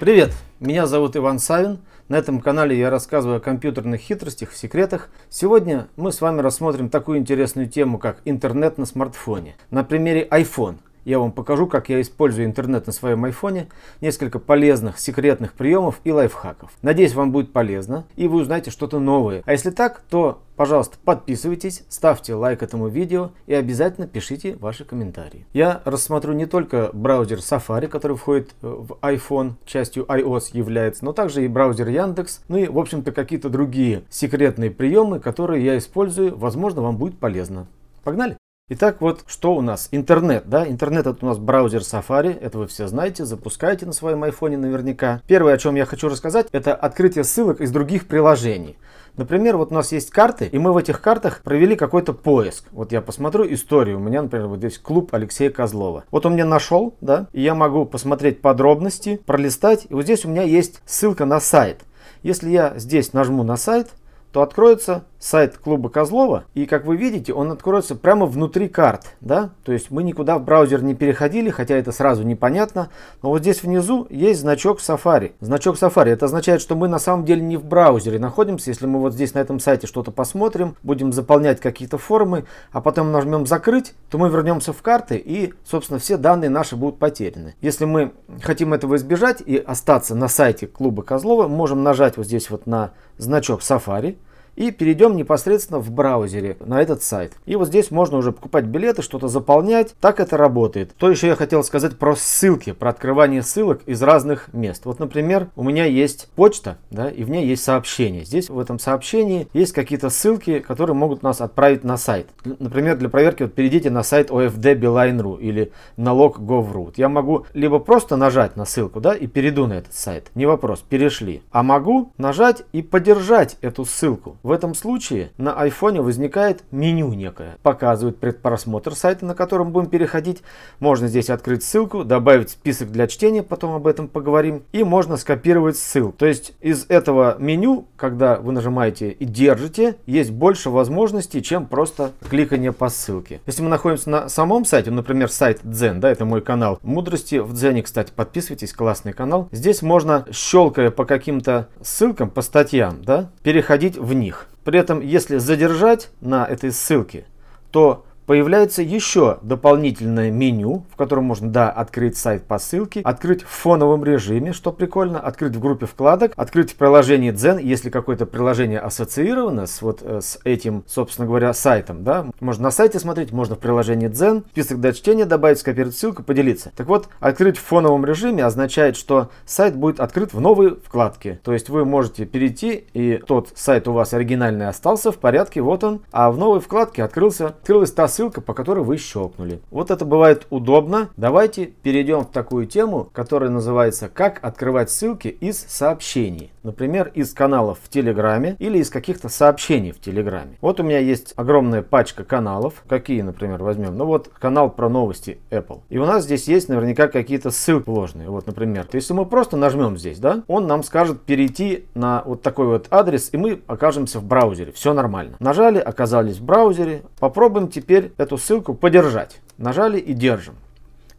Привет, меня зовут Иван Савин. На этом канале я рассказываю о компьютерных хитростях, секретах. Сегодня мы с вами рассмотрим такую интересную тему, как интернет на смартфоне. На примере iPhone – я вам покажу, как я использую интернет на своем айфоне, несколько полезных секретных приемов и лайфхаков. Надеюсь, вам будет полезно и вы узнаете что-то новое. А если так, то, пожалуйста, подписывайтесь, ставьте лайк этому видео и обязательно пишите ваши комментарии. Я рассмотрю не только браузер Safari, который входит э, в iPhone, частью iOS является, но также и браузер Яндекс, ну и, в общем-то, какие-то другие секретные приемы, которые я использую, возможно, вам будет полезно. Погнали! Итак, вот что у нас? Интернет, да? Интернет это у нас браузер Safari, это вы все знаете, запускаете на своем айфоне наверняка. Первое, о чем я хочу рассказать, это открытие ссылок из других приложений. Например, вот у нас есть карты, и мы в этих картах провели какой-то поиск. Вот я посмотрю историю, у меня, например, вот здесь клуб Алексея Козлова. Вот он мне нашел, да, и я могу посмотреть подробности, пролистать, и вот здесь у меня есть ссылка на сайт. Если я здесь нажму на сайт, то откроется сайт клуба Козлова. И как вы видите, он откроется прямо внутри карт. Да? То есть мы никуда в браузер не переходили, хотя это сразу непонятно. Но вот здесь внизу есть значок Safari. Значок Safari. Это означает, что мы на самом деле не в браузере находимся. Если мы вот здесь на этом сайте что-то посмотрим, будем заполнять какие-то формы, а потом нажмем закрыть, то мы вернемся в карты и, собственно, все данные наши будут потеряны. Если мы хотим этого избежать и остаться на сайте клуба Козлова, можем нажать вот здесь вот на значок Safari и перейдем непосредственно в браузере на этот сайт. И вот здесь можно уже покупать билеты, что-то заполнять. Так это работает. То еще я хотел сказать про ссылки, про открывание ссылок из разных мест. Вот, например, у меня есть почта, да, и в ней есть сообщение. Здесь в этом сообщении есть какие-то ссылки, которые могут нас отправить на сайт. Например, для проверки вот перейдите на сайт OFD Beeline.ru или налог.gov.ru. Я могу либо просто нажать на ссылку, да, и перейду на этот сайт. Не вопрос, перешли. А могу нажать и поддержать эту ссылку. В этом случае на айфоне возникает меню некое. Показывает предпросмотр сайта, на котором будем переходить. Можно здесь открыть ссылку, добавить список для чтения, потом об этом поговорим. И можно скопировать ссылку. То есть из этого меню, когда вы нажимаете и держите, есть больше возможностей, чем просто кликание по ссылке. Если мы находимся на самом сайте, например, сайт Дзен, да, это мой канал мудрости в Дзене, кстати, подписывайтесь, классный канал. Здесь можно, щелкая по каким-то ссылкам, по статьям, да, переходить в них. При этом, если задержать на этой ссылке, то появляется еще дополнительное меню, в котором можно, да, открыть сайт по ссылке, открыть в фоновом режиме, что прикольно, открыть в группе вкладок, открыть в приложении Zen, если какое-то приложение ассоциировано с вот э, с этим, собственно говоря, сайтом, да. Можно на сайте смотреть, можно в приложении Zen, список для чтения добавить, скопировать ссылку, поделиться. Так вот, открыть в фоновом режиме означает, что сайт будет открыт в новой вкладке. То есть вы можете перейти, и тот сайт у вас оригинальный остался в порядке, вот он, а в новой вкладке открылся, открылась та ссылка, по которой вы щелкнули. Вот это бывает удобно. Давайте перейдем в такую тему, которая называется «Как открывать ссылки из сообщений». Например, из каналов в Телеграме или из каких-то сообщений в Телеграме. Вот у меня есть огромная пачка каналов. Какие, например, возьмем? Ну вот канал про новости Apple. И у нас здесь есть наверняка какие-то ссылки вложенные. Вот, например, То если мы просто нажмем здесь, да, он нам скажет перейти на вот такой вот адрес, и мы окажемся в браузере. Все нормально. Нажали, оказались в браузере. Попробуем теперь теперь эту ссылку подержать. Нажали и держим.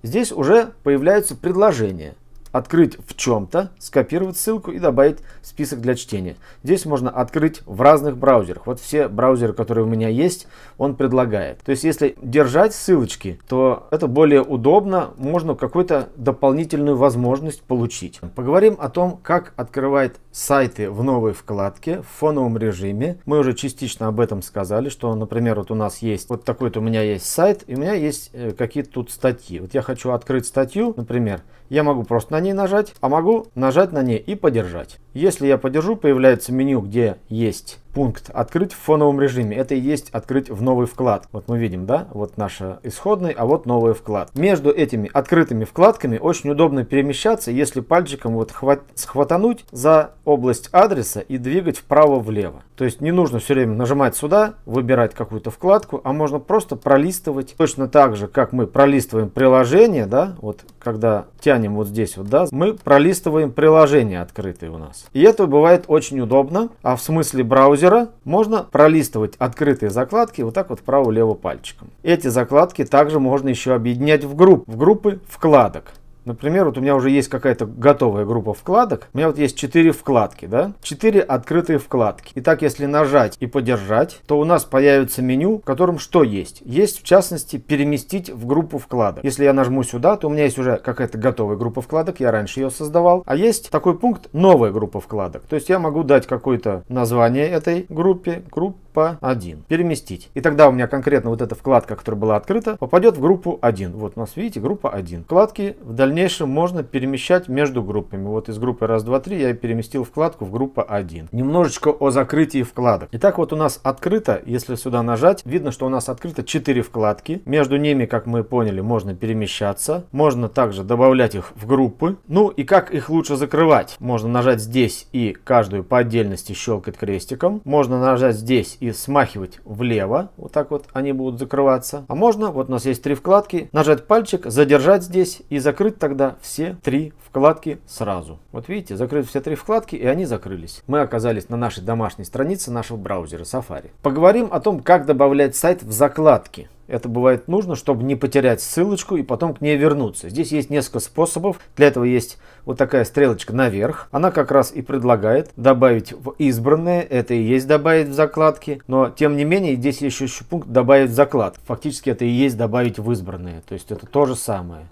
Здесь уже появляются предложения – открыть в чем-то, скопировать ссылку и добавить в список для чтения. Здесь можно открыть в разных браузерах. Вот все браузеры, которые у меня есть, он предлагает. То есть, если держать ссылочки, то это более удобно, можно какую-то дополнительную возможность получить. Поговорим о том, как открывает сайты в новой вкладке в фоновом режиме. Мы уже частично об этом сказали, что, например, вот у нас есть, вот такой-то у меня есть сайт, и у меня есть э, какие-то тут статьи. Вот я хочу открыть статью, например, я могу просто на ней нажать, а могу нажать на ней и подержать. Если я подержу, появляется меню, где есть пункт «Открыть в фоновом режиме». Это и есть «Открыть в новый вклад». Вот мы видим, да? Вот наша э, исходный, а вот новый вклад. Между этими открытыми вкладками очень удобно перемещаться, если пальчиком вот хват... схватануть за область адреса и двигать вправо-влево. То есть не нужно все время нажимать сюда, выбирать какую-то вкладку, а можно просто пролистывать точно так же, как мы пролистываем приложение, да? Вот когда тянем вот здесь вот, да? Мы пролистываем приложение открытые у нас. И это бывает очень удобно, а в смысле браузера браузера можно пролистывать открытые закладки вот так вот вправо-лево пальчиком. Эти закладки также можно еще объединять в группы, в группы вкладок. Например, вот у меня уже есть какая-то готовая группа вкладок. У меня вот есть 4 вкладки, да? 4 открытые вкладки. Итак, если нажать и подержать, то у нас появится меню, в котором что есть? Есть, в частности, переместить в группу вкладок. Если я нажму сюда, то у меня есть уже какая-то готовая группа вкладок, я раньше ее создавал. А есть такой пункт «Новая группа вкладок». То есть я могу дать какое-то название этой группе, группа 1. Переместить. И тогда у меня конкретно вот эта вкладка, которая была открыта, попадет в группу 1. Вот у нас, видите, группа 1. Вкладки в дальнейшем дальнейшем можно перемещать между группами. Вот из группы раз, два, три я переместил вкладку в группу 1. Немножечко о закрытии вкладок. Итак, вот у нас открыто, если сюда нажать, видно, что у нас открыто 4 вкладки. Между ними, как мы поняли, можно перемещаться. Можно также добавлять их в группы. Ну и как их лучше закрывать? Можно нажать здесь и каждую по отдельности щелкать крестиком. Можно нажать здесь и смахивать влево. Вот так вот они будут закрываться. А можно, вот у нас есть три вкладки, нажать пальчик, задержать здесь и закрыть тогда все три вкладки сразу. Вот видите, закрыли все три вкладки и они закрылись. Мы оказались на нашей домашней странице нашего браузера Safari. Поговорим о том, как добавлять сайт в закладки. Это бывает нужно, чтобы не потерять ссылочку и потом к ней вернуться. Здесь есть несколько способов. Для этого есть вот такая стрелочка наверх. Она как раз и предлагает добавить в избранное. Это и есть добавить в закладки. Но тем не менее здесь есть еще пункт добавить в заклад. Фактически это и есть добавить в избранное. То есть это то же самое.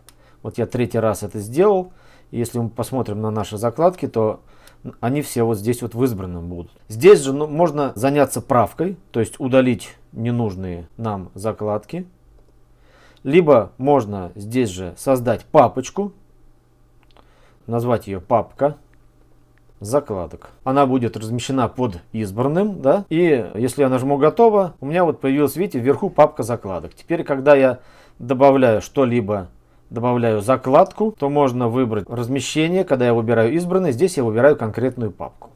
Вот я третий раз это сделал. И если мы посмотрим на наши закладки, то они все вот здесь вот в избранном будут. Здесь же ну, можно заняться правкой, то есть удалить ненужные нам закладки. Либо можно здесь же создать папочку, назвать ее папка закладок. Она будет размещена под избранным, да, и если я нажму готово, у меня вот появилась, видите, вверху папка закладок. Теперь, когда я добавляю что-либо добавляю закладку, то можно выбрать размещение. Когда я выбираю избранное. здесь я выбираю конкретную папку.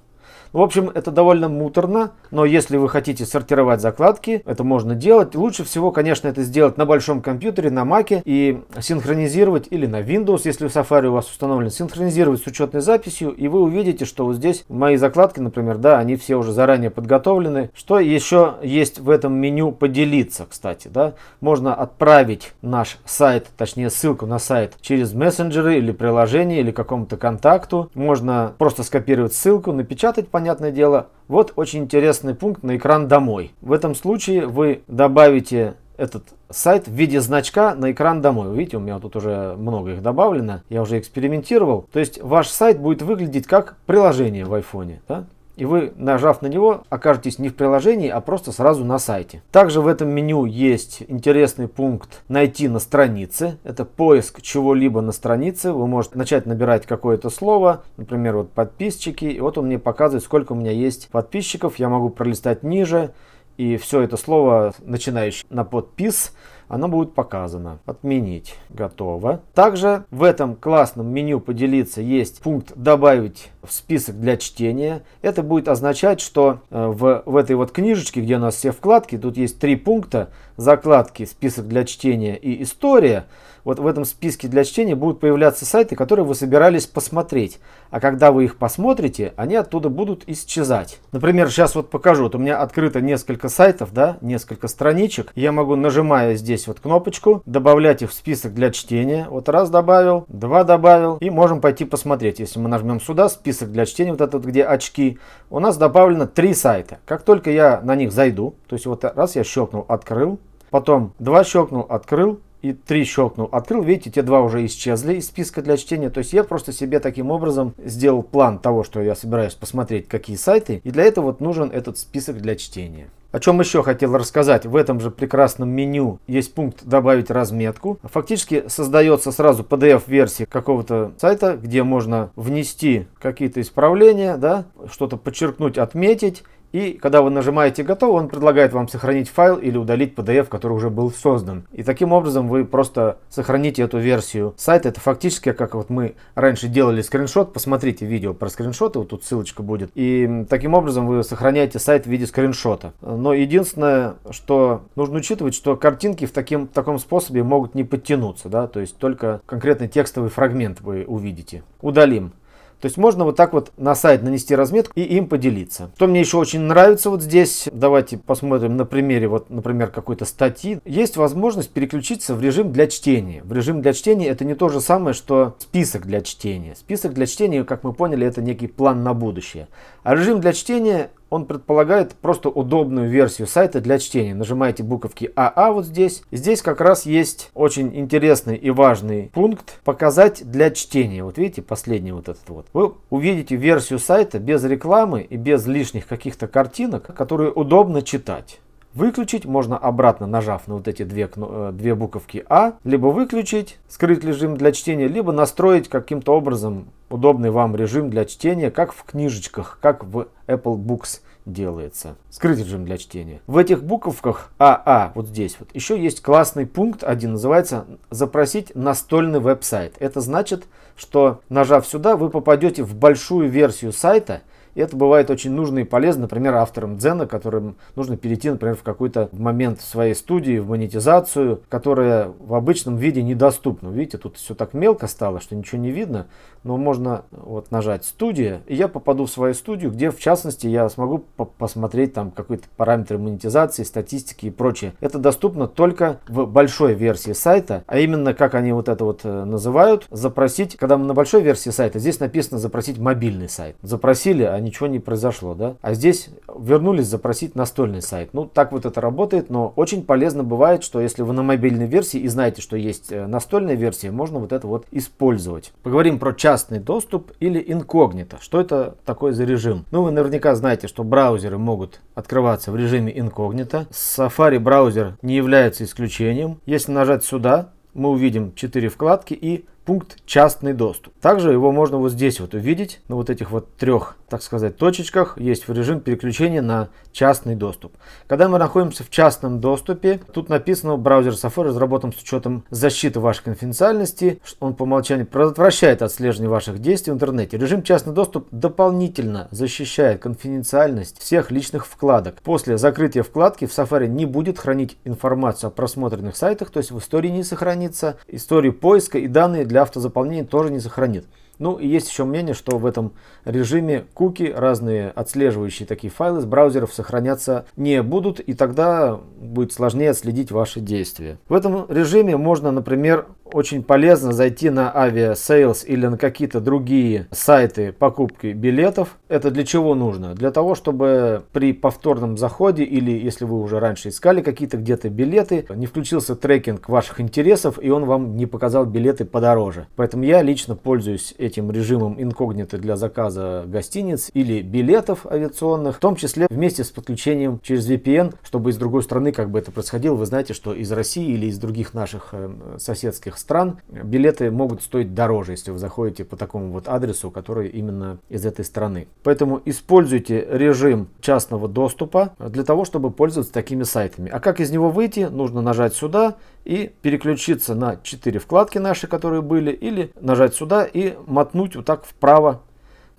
В общем, это довольно муторно, но если вы хотите сортировать закладки, это можно делать. Лучше всего, конечно, это сделать на большом компьютере, на Mac и синхронизировать или на Windows, если в Safari у вас установлен, синхронизировать с учетной записью, и вы увидите, что вот здесь мои закладки, например, да, они все уже заранее подготовлены. Что еще есть в этом меню поделиться, кстати, да? Можно отправить наш сайт, точнее ссылку на сайт через мессенджеры или приложение или какому-то контакту. Можно просто скопировать ссылку, напечатать, понятно, понятное дело. Вот очень интересный пункт на экран домой. В этом случае вы добавите этот сайт в виде значка на экран домой. видите, у меня тут уже много их добавлено. Я уже экспериментировал. То есть ваш сайт будет выглядеть как приложение в айфоне. Да? и вы, нажав на него, окажетесь не в приложении, а просто сразу на сайте. Также в этом меню есть интересный пункт «Найти на странице». Это поиск чего-либо на странице. Вы можете начать набирать какое-то слово, например, вот «подписчики», и вот он мне показывает, сколько у меня есть подписчиков. Я могу пролистать ниже, и все это слово, начинающее на подпис, она будет показана. Отменить. Готово. Также в этом классном меню поделиться есть пункт добавить в список для чтения. Это будет означать, что э, в, в этой вот книжечке, где у нас все вкладки, тут есть три пункта. Закладки, список для чтения и история. Вот в этом списке для чтения будут появляться сайты, которые вы собирались посмотреть. А когда вы их посмотрите, они оттуда будут исчезать. Например, сейчас вот покажу. Вот у меня открыто несколько сайтов, да, несколько страничек. Я могу, нажимая здесь здесь вот кнопочку, добавлять их в список для чтения. Вот раз добавил, два добавил, и можем пойти посмотреть. Если мы нажмем сюда, список для чтения, вот этот, где очки, у нас добавлено три сайта. Как только я на них зайду, то есть вот раз я щелкнул, открыл, потом два щелкнул, открыл, и три щелкнул, открыл, видите, те два уже исчезли из списка для чтения. То есть я просто себе таким образом сделал план того, что я собираюсь посмотреть, какие сайты. И для этого вот нужен этот список для чтения. О чем еще хотел рассказать, в этом же прекрасном меню есть пункт «Добавить разметку». Фактически создается сразу PDF-версия какого-то сайта, где можно внести какие-то исправления, да, что-то подчеркнуть, отметить, и когда вы нажимаете «Готово», он предлагает вам сохранить файл или удалить PDF, который уже был создан. И таким образом вы просто сохраните эту версию сайта. Это фактически, как вот мы раньше делали скриншот. Посмотрите видео про скриншоты, вот тут ссылочка будет. И таким образом вы сохраняете сайт в виде скриншота. Но единственное, что нужно учитывать, что картинки в, таким, в таком способе могут не подтянуться. Да? То есть только конкретный текстовый фрагмент вы увидите. Удалим. То есть можно вот так вот на сайт нанести разметку и им поделиться. Что мне еще очень нравится вот здесь, давайте посмотрим на примере, вот, например, какой-то статьи. Есть возможность переключиться в режим для чтения. В режим для чтения это не то же самое, что список для чтения. Список для чтения, как мы поняли, это некий план на будущее. А режим для чтения он предполагает просто удобную версию сайта для чтения. Нажимаете буковки АА а» вот здесь. Здесь как раз есть очень интересный и важный пункт «Показать для чтения». Вот видите, последний вот этот вот. Вы увидите версию сайта без рекламы и без лишних каких-то картинок, которые удобно читать. Выключить можно обратно, нажав на вот эти две, э, две буковки А, либо выключить, скрыть режим для чтения, либо настроить каким-то образом удобный вам режим для чтения, как в книжечках, как в Apple Books делается. Скрыть режим для чтения. В этих буковках АА, а», вот здесь вот, еще есть классный пункт один, называется «Запросить настольный веб-сайт». Это значит, что нажав сюда, вы попадете в большую версию сайта – и это бывает очень нужно и полезно, например, авторам дзена, которым нужно перейти, например, в какой-то момент в своей студии, в монетизацию, которая в обычном виде недоступна. Видите, тут все так мелко стало, что ничего не видно, но можно вот нажать «Студия», и я попаду в свою студию, где, в частности, я смогу по посмотреть там какие-то параметры монетизации, статистики и прочее. Это доступно только в большой версии сайта, а именно, как они вот это вот э, называют, запросить, когда мы на большой версии сайта, здесь написано «запросить мобильный сайт». Запросили они ничего не произошло, да? А здесь вернулись запросить настольный сайт. Ну, так вот это работает, но очень полезно бывает, что если вы на мобильной версии и знаете, что есть э, настольная версия, можно вот это вот использовать. Поговорим про частный доступ или инкогнито. Что это такое за режим? Ну, вы наверняка знаете, что браузеры могут открываться в режиме инкогнито. Safari браузер не является исключением. Если нажать сюда, мы увидим 4 вкладки и пункт «Частный доступ». Также его можно вот здесь вот увидеть, на вот этих вот трех, так сказать, точечках, есть режим переключения на частный доступ. Когда мы находимся в частном доступе, тут написано, браузер Safari разработан с учетом защиты вашей конфиденциальности, он по умолчанию предотвращает отслеживание ваших действий в интернете. Режим частный доступ дополнительно защищает конфиденциальность всех личных вкладок. После закрытия вкладки в Safari не будет хранить информацию о просмотренных сайтах, то есть в истории не сохранится, историю поиска и данные для автозаполнения тоже не сохранится нет. Ну и есть еще мнение, что в этом режиме куки, разные отслеживающие такие файлы с браузеров сохраняться не будут, и тогда будет сложнее отследить ваши действия. В этом режиме можно, например, очень полезно зайти на авиасейлс или на какие-то другие сайты покупки билетов. Это для чего нужно? Для того, чтобы при повторном заходе или если вы уже раньше искали какие-то где-то билеты, не включился трекинг ваших интересов и он вам не показал билеты подороже. Поэтому я лично пользуюсь этим режимом инкогнито для заказа гостиниц или билетов авиационных, в том числе вместе с подключением через VPN, чтобы из другой страны, как бы это происходило, вы знаете, что из России или из других наших э, соседских стран билеты могут стоить дороже, если вы заходите по такому вот адресу, который именно из этой страны. Поэтому используйте режим частного доступа для того, чтобы пользоваться такими сайтами. А как из него выйти? Нужно нажать сюда, и переключиться на 4 вкладки наши, которые были, или нажать сюда и мотнуть вот так вправо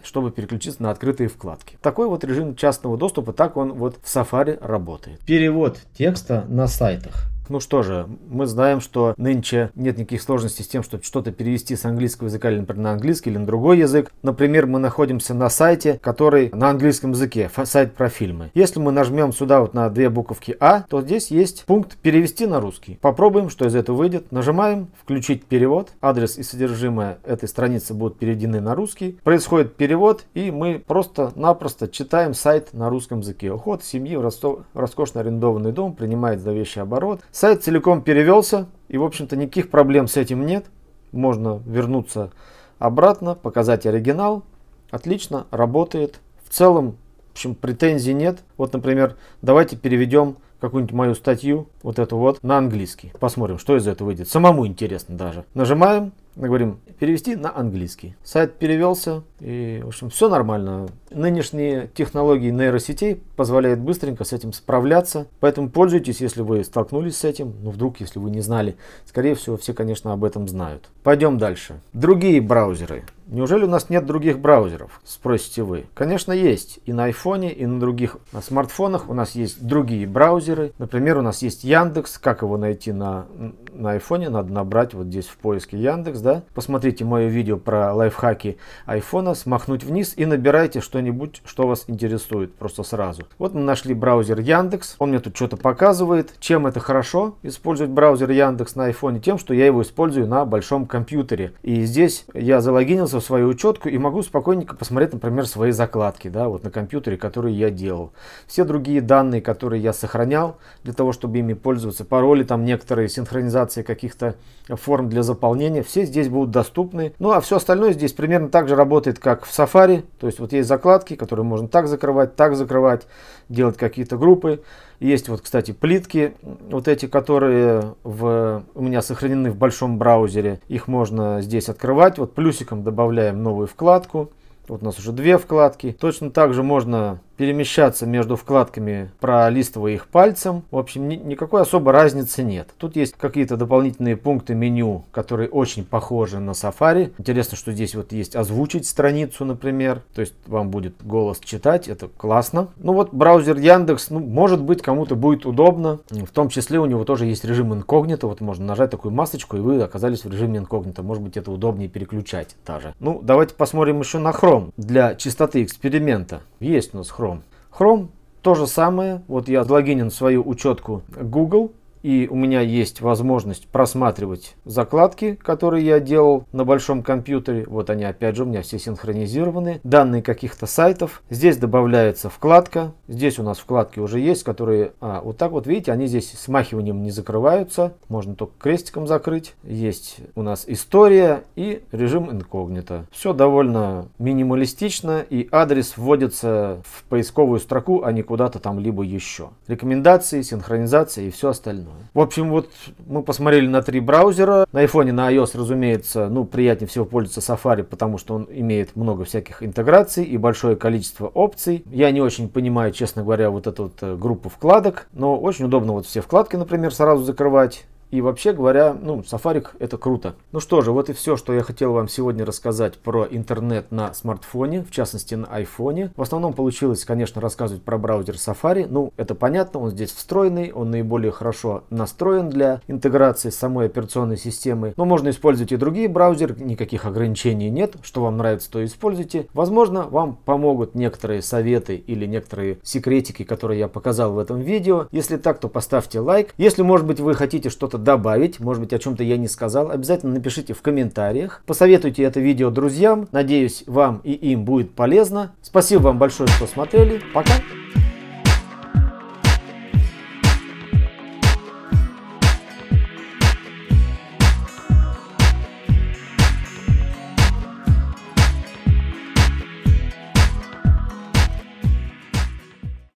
чтобы переключиться на открытые вкладки. Такой вот режим частного доступа, так он вот в Safari работает. Перевод текста на сайтах. Ну что же, мы знаем, что нынче нет никаких сложностей с тем, чтобы что-то перевести с английского языка или, например, на английский или на другой язык. Например, мы находимся на сайте, который на английском языке, сайт про фильмы. Если мы нажмем сюда вот на две буковки А, то здесь есть пункт «Перевести на русский». Попробуем, что из этого выйдет. Нажимаем «Включить перевод». Адрес и содержимое этой страницы будут переведены на русский. Происходит перевод, и мы просто-напросто читаем сайт на русском языке. Уход семьи в роскошно арендованный дом принимает зловещий оборот. Сайт целиком перевелся, и, в общем-то, никаких проблем с этим нет. Можно вернуться обратно, показать оригинал. Отлично, работает. В целом, в общем, претензий нет. Вот, например, давайте переведем какую-нибудь мою статью, вот эту вот, на английский. Посмотрим, что из этого выйдет. Самому интересно даже. Нажимаем, говорим, перевести на английский. Сайт перевелся, и, в общем, все нормально. Нынешние технологии нейросетей позволяют быстренько с этим справляться, поэтому пользуйтесь, если вы столкнулись с этим, но ну, вдруг, если вы не знали. Скорее всего, все, конечно, об этом знают. Пойдем дальше. Другие браузеры. Неужели у нас нет других браузеров, спросите вы. Конечно есть, и на айфоне, и на других на смартфонах у нас есть другие браузеры. Например, у нас есть Яндекс, как его найти на, на айфоне, надо набрать вот здесь в поиске Яндекс, да. Посмотрите мое видео про лайфхаки айфона, смахнуть вниз и набирайте что-нибудь, что вас интересует просто сразу. Вот мы нашли браузер Яндекс, он мне тут что-то показывает. Чем это хорошо, использовать браузер Яндекс на айфоне? Тем, что я его использую на большом компьютере. И здесь я залогинился сразу свою учетку и могу спокойненько посмотреть, например, свои закладки, да, вот на компьютере, которые я делал. Все другие данные, которые я сохранял для того, чтобы ими пользоваться, пароли, там некоторые синхронизации каких-то форм для заполнения, все здесь будут доступны. Ну, а все остальное здесь примерно так же работает, как в Safari, то есть вот есть закладки, которые можно так закрывать, так закрывать, делать какие-то группы. Есть вот, кстати, плитки, вот эти, которые в, у меня сохранены в большом браузере. Их можно здесь открывать. Вот плюсиком добавляем новую вкладку. Вот у нас уже две вкладки. Точно так же можно перемещаться между вкладками, пролистывая их пальцем. В общем, ни, никакой особой разницы нет. Тут есть какие-то дополнительные пункты меню, которые очень похожи на Safari. Интересно, что здесь вот есть озвучить страницу, например. То есть вам будет голос читать, это классно. Ну вот браузер Яндекс, ну может быть кому-то будет удобно. В том числе у него тоже есть режим инкогнито. Вот можно нажать такую масочку и вы оказались в режиме инкогнито. Может быть это удобнее переключать даже. Ну давайте посмотрим еще на Chrome для чистоты эксперимента. Есть у нас Chrome. Chrome то же самое. Вот я логинен в свою учетку Google и у меня есть возможность просматривать закладки, которые я делал на большом компьютере. Вот они опять же у меня все синхронизированы. Данные каких-то сайтов. Здесь добавляется вкладка. Здесь у нас вкладки уже есть, которые... А, вот так вот, видите, они здесь смахиванием не закрываются. Можно только крестиком закрыть. Есть у нас история и режим инкогнито. Все довольно минималистично и адрес вводится в поисковую строку, а не куда-то там либо еще. Рекомендации, синхронизация и все остальное. В общем, вот мы посмотрели на три браузера. На iPhone, на iOS, разумеется, ну, приятнее всего пользоваться Safari, потому что он имеет много всяких интеграций и большое количество опций. Я не очень понимаю, честно говоря, вот эту вот э, группу вкладок, но очень удобно вот все вкладки, например, сразу закрывать. И вообще говоря, ну, Safari это круто. Ну что же, вот и все, что я хотел вам сегодня рассказать про интернет на смартфоне, в частности на айфоне. В основном получилось, конечно, рассказывать про браузер Safari. Ну, это понятно, он здесь встроенный, он наиболее хорошо настроен для интеграции с самой операционной системой. Но можно использовать и другие браузеры, никаких ограничений нет. Что вам нравится, то используйте. Возможно, вам помогут некоторые советы или некоторые секретики, которые я показал в этом видео. Если так, то поставьте лайк. Если, может быть, вы хотите что-то что добавить, может быть о чем-то я не сказал, обязательно напишите в комментариях. Посоветуйте это видео друзьям. Надеюсь, вам и им будет полезно. Спасибо вам большое, что смотрели. Пока!